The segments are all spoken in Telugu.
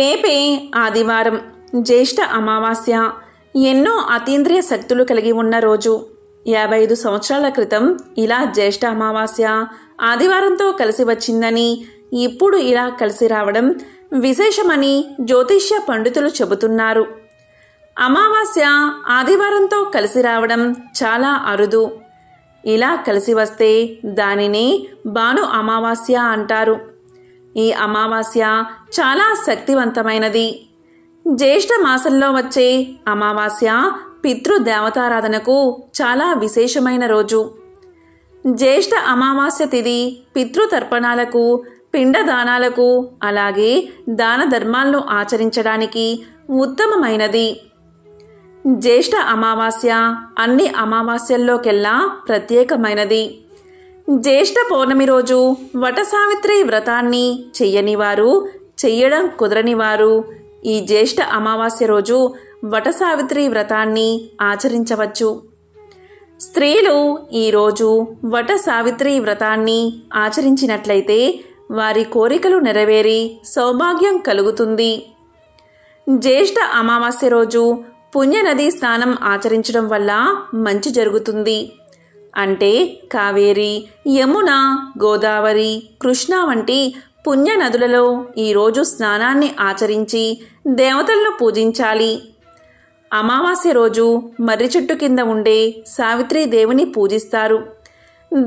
రేపే ఆదివారం జ్యేష్ఠ అమావాస్య ఎన్నో అతీంద్రియ శక్తులు కలిగి ఉన్న రోజు యాభై ఐదు సంవత్సరాల క్రితం ఇలా జ్యేష్ఠ అమావాస్య ఆదివారంతో కలిసి వచ్చిందని ఇప్పుడు ఇలా కలిసి రావడం విశేషమని జ్యోతిష్య పండితులు చెబుతున్నారు అమావాస్య ఆదివారంతో కలిసి రావడం చాలా అరుదు ఇలా కలిసి వస్తే దానిని భాను అమావాస్య అంటారు ఈ అమావాస్య చాలా శక్తివంతమైనది జ్యేష్ఠ మాసంలో వచ్చే అమావాస్య పితృదేవతారాధనకు చాలా విశేషమైన రోజు జ్యేష్ఠ అమావాస్య తిథి పితృతర్పణాలకు పిండదానాలకు అలాగే దాన ధర్మాలను ఆచరించడానికి ఉత్తమమైనది జ్యేష్ఠ అమావాస్య అన్ని అమావాస్యల్లోకెల్లా ప్రత్యేకమైనది జ్యేష్ఠ పౌర్ణమి రోజు వటసావిత్రి వ్రతాన్ని చెయ్యని వారు చెయ్యడం కుదరని వారు ఈ జ్యేష్ఠ అమావాస్య రోజు వటసావిత్రి వ్రతాన్ని ఆచరించవచ్చు స్త్రీలు ఈరోజు వట సావిత్రి వ్రతాన్ని ఆచరించినట్లయితే వారి కోరికలు నెరవేరి సౌభాగ్యం కలుగుతుంది జ్యేష్ఠ అమావాస్య రోజు పుణ్యనదీ స్నానం ఆచరించడం వల్ల మంచి జరుగుతుంది అంటే కావేరి యమున గోదావరి కృష్ణ వంటి పుణ్య నదులలో ఈరోజు స్నానాన్ని ఆచరించి దేవతలను పూజించాలి అమావాస్య రోజు మర్రి చెట్టు కింద ఉండే సావిత్రి దేవిని పూజిస్తారు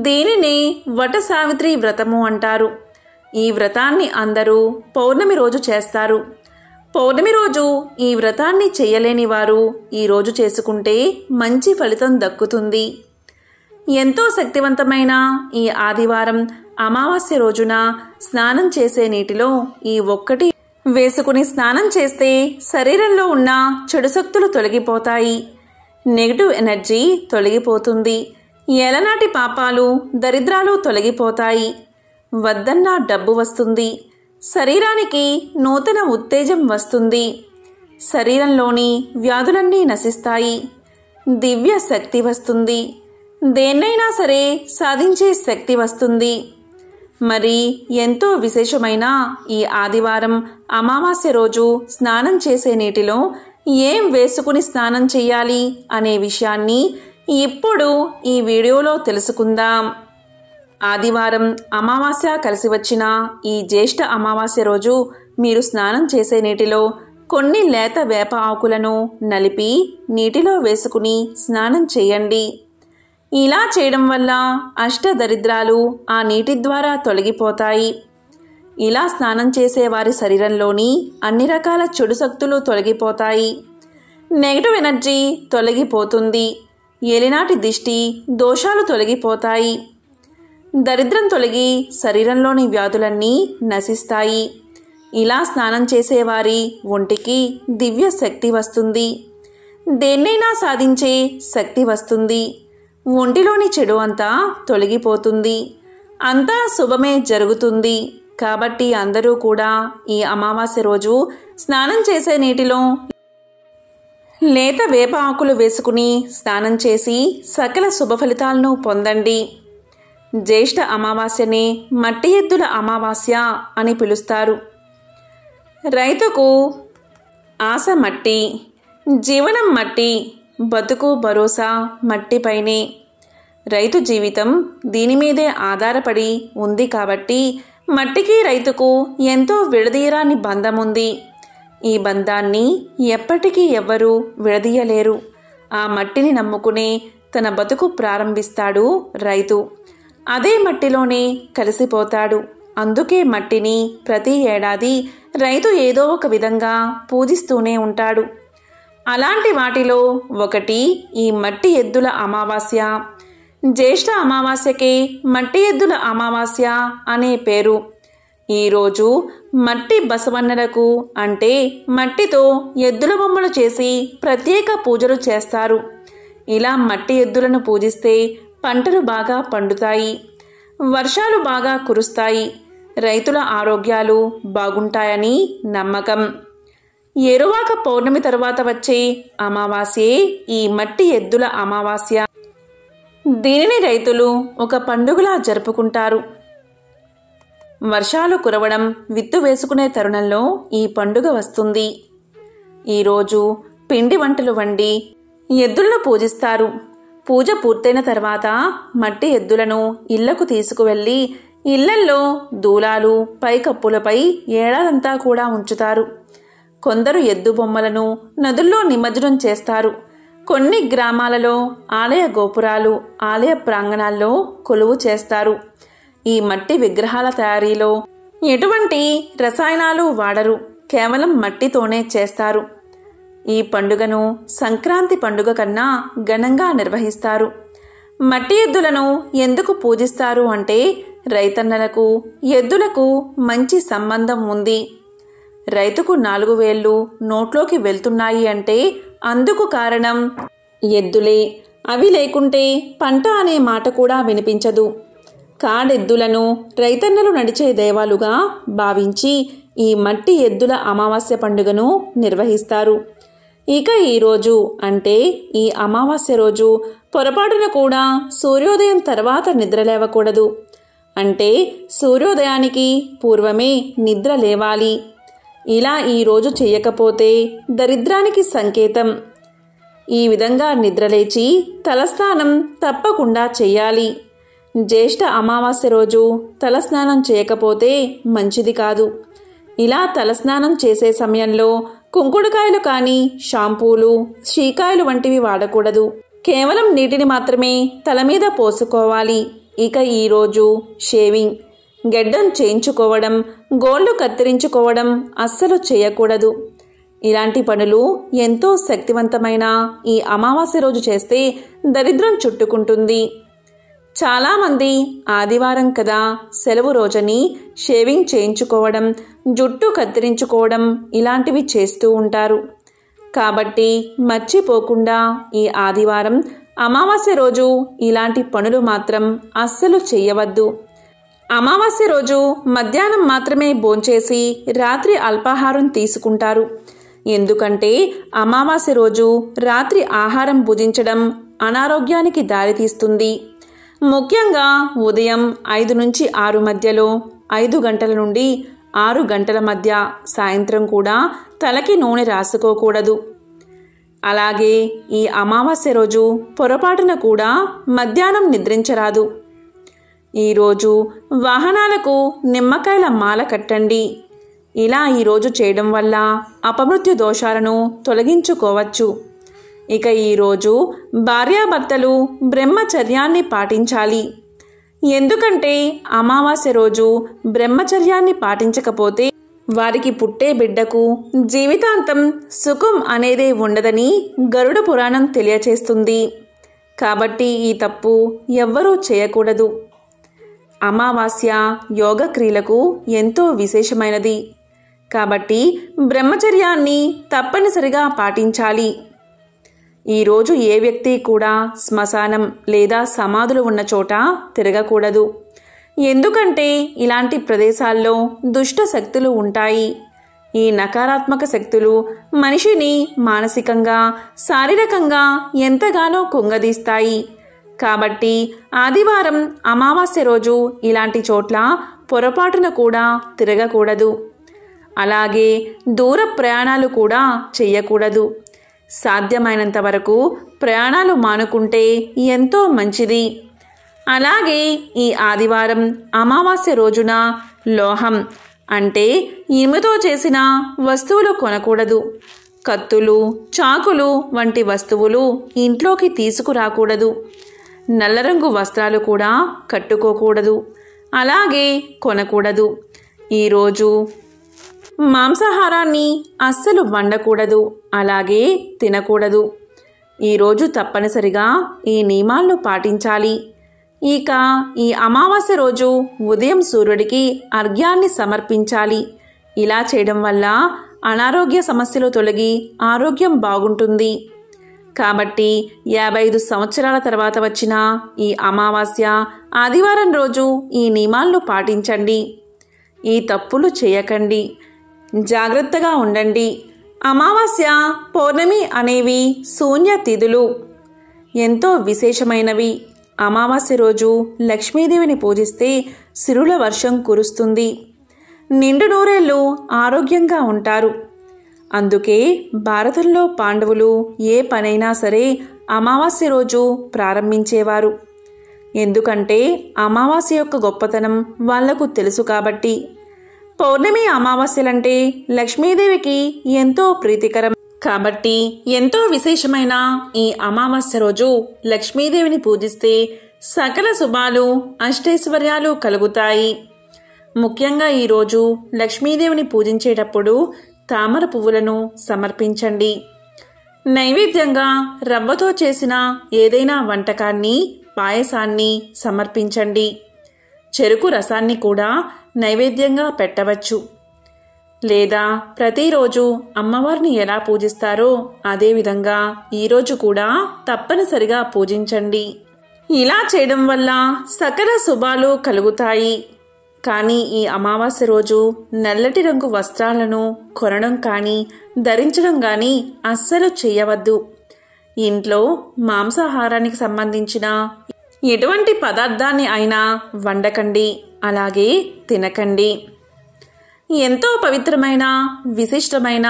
దీనిని వట సావిత్రి వ్రతము అంటారు ఈ వ్రతాన్ని అందరూ పౌర్ణమి రోజు చేస్తారు పౌర్ణమి రోజు ఈ వ్రతాన్ని చేయలేని వారు ఈరోజు చేసుకుంటే మంచి ఫలితం దక్కుతుంది ఎంతో శక్తివంతమైన ఈ ఆదివారం అమావాస్య రోజున స్నానం చేసే నీటిలో ఈ ఒక్కటి వేసుకుని స్నానం చేస్తే శరీరంలో ఉన్న చెడు శక్తులు తొలగిపోతాయి నెగిటివ్ ఎనర్జీ తొలగిపోతుంది ఎలనాటి పాపాలు దరిద్రాలు తొలగిపోతాయి వద్దన్నా డబ్బు వస్తుంది శరీరానికి నూతన ఉత్తేజం వస్తుంది శరీరంలోని వ్యాధులన్నీ నశిస్తాయి దివ్య శక్తి వస్తుంది దేన్నైనా సరే సాధించే శక్తి వస్తుంది మరి ఎంతో విశేషమైన ఈ ఆదివారం అమావాస్య రోజు స్నానం చేసే నీటిలో ఏం వేసుకుని స్నానం చేయాలి అనే విషయాన్ని ఇప్పుడు ఈ వీడియోలో తెలుసుకుందాం ఆదివారం అమావాస్య కలిసి వచ్చిన ఈ జ్యేష్ఠ అమావాస్య రోజు మీరు స్నానం చేసే నీటిలో కొన్ని లేత వేప ఆకులను నలిపి నీటిలో వేసుకుని స్నానం చేయండి ఇలా చేయడం వల్ల అష్టదరిద్రాలు ఆ నీటి ద్వారా తొలగిపోతాయి ఇలా స్నానం చేసే వారి శరీరంలోని అన్ని రకాల చెడు శక్తులు తొలగిపోతాయి నెగటివ్ ఎనర్జీ తొలగిపోతుంది ఎలినాటి దిష్టి దోషాలు తొలగిపోతాయి దరిద్రం తొలగి శరీరంలోని వ్యాధులన్నీ నశిస్తాయి ఇలా స్నానం చేసేవారి ఒంటికి దివ్య శక్తి వస్తుంది దేన్నైనా సాధించే శక్తి వస్తుంది ఒంటిలోని చెడు అంతా తొలగిపోతుంది అంతా శుభమే జరుగుతుంది కాబట్టి అందరూ కూడా ఈ అమావాస్య రోజు స్నానం చేసే నీటిలో లేత వేప ఆకులు వేసుకుని స్నానం చేసి సకల శుభ ఫలితాలను పొందండి జ్యేష్ఠ అమావాస్యనే మట్టి ఎద్దుల అమావాస్య అని పిలుస్తారు రైతుకు ఆశ మట్టి జీవనం మట్టి బతుకు భరోసా మట్టిపైనే రైతు జీవితం దీని మీదే ఆధారపడి ఉంది కాబట్టి మట్టికి రైతుకు ఎంతో విడదీయరాని బంధముంది ఈ బంధాన్ని ఎప్పటికీ ఎవ్వరూ విడదీయలేరు ఆ మట్టిని నమ్ముకునే తన బతుకు ప్రారంభిస్తాడు రైతు అదే మట్టిలోనే కలిసిపోతాడు అందుకే మట్టిని ప్రతి ఏడాది రైతు ఏదో ఒక విధంగా పూజిస్తూనే ఉంటాడు అలాంటి వాటిలో ఒకటి ఈ మట్టి ఎద్దుల అమావాస్య జ్యేష్ఠ అమావాస్యకి మట్టి ఎద్దుల అమావాస్య అనే పేరు ఈరోజు మట్టి బసవన్నలకు అంటే మట్టితో ఎద్దుల బొమ్మలు చేసి ప్రత్యేక పూజలు చేస్తారు ఇలా మట్టి ఎద్దులను పూజిస్తే పంటలు బాగా పండుతాయి వర్షాలు బాగా కురుస్తాయి రైతుల ఆరోగ్యాలు బాగుంటాయని నమ్మకం ఎరువాక పౌర్ణమి తరువాత వచ్చే అమావాస్యే ఈ మట్టి ఎద్దుల అమావాస్య దీనిని రైతులు ఒక పండుగలా జరుపుకుంటారు వర్షాలు కురవడం విత్తు వేసుకునే తరుణంలో ఈ పండుగ వస్తుంది ఈరోజు పిండి వంటలు వండి ఎద్దులను పూజిస్తారు పూజ పూర్తయిన తర్వాత మట్టి ఎద్దులను ఇళ్లకు తీసుకువెళ్ళి ఇళ్లల్లో దూలాలు పైకప్పులపై ఏడాదంతా కూడా ఉంచుతారు కొందరు ఎద్దు బొమ్మలను నదుల్లో నిమజ్జనం చేస్తారు కొన్ని గ్రామాలలో ఆలయ గోపురాలు ఆలయ ప్రాంగణాల్లో కొలువు చేస్తారు ఈ మట్టి విగ్రహాల తయారీలో ఎటువంటి రసాయనాలు వాడరు కేవలం మట్టితోనే చేస్తారు ఈ పండుగను సంక్రాంతి పండుగ కన్నా ఘనంగా నిర్వహిస్తారు మట్టి ఎద్దులను ఎందుకు పూజిస్తారు అంటే రైతన్నలకు ఎద్దులకు మంచి సంబంధం ఉంది రైతుకు నాలుగు వేళ్లు నోట్లోకి వెళ్తున్నాయి అంటే అందుకు కారణం ఎద్దులే అవి లేకుంటే పంట అనే మాట కూడా వినిపించదు కాడెద్దులను రైతన్నలు నడిచే దేవాలుగా భావించి ఈ మట్టి ఎద్దుల అమావాస్య పండుగను నిర్వహిస్తారు ఇక ఈరోజు అంటే ఈ అమావాస్య రోజు పొరపాటున కూడా సూర్యోదయం తర్వాత నిద్ర లేవకూడదు అంటే సూర్యోదయానికి పూర్వమే నిద్ర లేవాలి ఇలా ఈరోజు చేయకపోతే దరిద్రానికి సంకేతం ఈ విధంగా నిద్రలేచి తలస్నానం తప్పకుండా చేయాలి జ్యేష్ఠ అమావాస్య రోజు తలస్నానం చేయకపోతే మంచిది కాదు ఇలా తలస్నానం చేసే సమయంలో కుంకుడుకాయలు కానీ షాంపూలు శ్రీకాయలు వంటివి వాడకూడదు కేవలం నీటిని మాత్రమే తల మీద పోసుకోవాలి ఇక ఈరోజు షేవింగ్ గెడ్డం చేయించుకోవడం గోళ్లు కత్తిరించుకోవడం అస్సలు చేయకూడదు ఇలాంటి పనులు ఎంతో శక్తివంతమైన ఈ అమావాస్య రోజు చేస్తే దరిద్రం చుట్టుకుంటుంది చాలామంది ఆదివారం కదా సెలవు రోజని షేవింగ్ చేయించుకోవడం జుట్టు కత్తిరించుకోవడం ఇలాంటివి చేస్తూ ఉంటారు కాబట్టి మర్చిపోకుండా ఈ ఆదివారం అమావాస్య రోజు ఇలాంటి పనులు మాత్రం అస్సలు చేయవద్దు అమావాస్య రోజు మధ్యాహ్నం మాత్రమే భోంచేసి రాత్రి అల్పాహారం తీసుకుంటారు ఎందుకంటే అమావాస్య రోజు రాత్రి ఆహారం భుజించడం అనారోగ్యానికి దారితీస్తుంది ముఖ్యంగా ఉదయం ఐదు నుంచి ఆరు మధ్యలో ఐదు గంటల నుండి ఆరు గంటల మధ్య సాయంత్రం కూడా తలకి నూనె రాసుకోకూడదు అలాగే ఈ అమావాస్య రోజు పొరపాటున కూడా మధ్యాహ్నం నిద్రించరాదు ఈరోజు వాహనాలకు నిమ్మకాయల మాల కట్టండి ఇలా ఈరోజు చేయడం వల్ల అపమృత్యు దోషాలను తొలగించుకోవచ్చు ఇక ఈరోజు భార్యాభర్తలు బ్రహ్మచర్యాన్ని పాటించాలి ఎందుకంటే అమావాస్య రోజు బ్రహ్మచర్యాన్ని పాటించకపోతే వారికి పుట్టే బిడ్డకు జీవితాంతం సుఖం అనేదే ఉండదని గరుడ పురాణం తెలియచేస్తుంది కాబట్టి ఈ తప్పు ఎవ్వరూ చేయకూడదు అమావాస్య యోగ ఎంతో విశేషమైనది కాబట్టి బ్రహ్మచర్యాన్ని తప్పనిసరిగా పాటించాలి ఈరోజు ఏ వ్యక్తి కూడా శ్మశానం లేదా సమాధులు ఉన్న చోట తిరగకూడదు ఎందుకంటే ఇలాంటి ప్రదేశాల్లో దుష్ట శక్తులు ఉంటాయి ఈ నకారాత్మక శక్తులు మనిషిని మానసికంగా శారీరకంగా ఎంతగానో కుంగదీస్తాయి కాబట్టి ఆదివారం అమావాస్య రోజు ఇలాంటి చోట్ల పొరపాటున కూడా తిరగకూడదు అలాగే దూర ప్రయాణాలు కూడా చేయకూడదు సాధ్యమైనంత వరకు ప్రయాణాలు మానుకుంటే ఎంతో మంచిది అలాగే ఈ ఆదివారం అమావాస్య రోజున లోహం అంటే ఇనుముతో చేసిన వస్తువులు కొనకూడదు కత్తులు చాకులు వంటి వస్తువులు ఇంట్లోకి తీసుకురాకూడదు నల్లరంగు వస్త్రాలు కూడా కట్టుకోకూడదు అలాగే కొనకూడదు ఈరోజు మాంసాహారాన్ని అస్సలు వండకూడదు అలాగే తినకూడదు ఈరోజు తప్పనిసరిగా ఈ నియమాలను పాటించాలి ఇక ఈ అమావాస్య రోజు ఉదయం సూర్యుడికి అర్ఘ్యాన్ని సమర్పించాలి ఇలా చేయడం వల్ల అనారోగ్య సమస్యలు తొలగి ఆరోగ్యం బాగుంటుంది కాబట్టి యాభై సంవత్సరాల తర్వాత వచ్చిన ఈ అమావాస్య ఆదివారం రోజు ఈ నియమాలను పాటించండి ఈ తప్పులు చేయకండి జాగ్రత్తగా ఉండండి అమావాస్య పౌర్ణమి అనేవి శూన్యతిథులు ఎంతో విశేషమైనవి అమావాస్య రోజు లక్ష్మీదేవిని పూజిస్తే సిరుల వర్షం కురుస్తుంది నిండు నూరేళ్ళు ఆరోగ్యంగా ఉంటారు అందుకే భారతంలో పాండవులు ఏ పనైనా సరే అమావాస్య రోజు ప్రారంభించేవారు ఎందుకంటే అమావాస్య యొక్క గొప్పతనం వాళ్లకు తెలుసు కాబట్టి పౌర్ణమి అమావాస్యలంటే లక్ష్మీదేవికి ఎంతో ప్రీతికరం కాబట్టి ఎంతో విశేషమైన ఈ అమావాస్య రోజు లక్ష్మీదేవిని పూజిస్తే సకల శుభాలు అష్టైశ్వర్యాలు కలుగుతాయి ముఖ్యంగా ఈరోజు లక్ష్మీదేవిని పూజించేటప్పుడు తామర పువ్వులను సమర్పించండి నైవేద్యంగా రవ్వతో చేసిన ఏదైనా వంటకాన్ని పాయసాన్ని సమర్పించండి చెరుకు రసాన్ని కూడా నైవేద్యంగా పెట్టవచ్చు లేదా ప్రతిరోజు అమ్మవారిని ఎలా పూజిస్తారో అదేవిధంగా ఈరోజు కూడా తప్పనిసరిగా పూజించండి ఇలా చేయడం వల్ల సకల శుభాలు కలుగుతాయి కానీ ఈ అమావాస్య రోజు నల్లటి రంగు వస్త్రాలను కొనడం కానీ ధరించడం కానీ అస్సలు చేయవద్దు ఇంట్లో మాంసాహారానికి సంబంధించిన ఎటువంటి పదార్థాన్ని అయినా వండకండి అలాగే తినకండి ఎంతో పవిత్రమైన విశిష్టమైన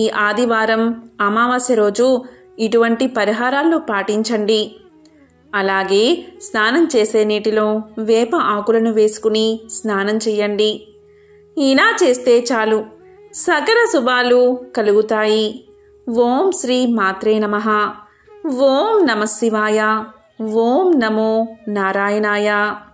ఈ ఆదివారం అమావాస్య రోజు ఇటువంటి పరిహారాలు పాటించండి అలాగే స్నానం చేసే నీటిలో వేప ఆకులను వేసుకుని స్నానం చేయండి ఇలా చేస్తే చాలు సకల శుభాలు కలుగుతాయి ఓం శ్రీ మాత్రే నమ ఓం నమ శివాయ ఓం నమో నారాయణాయ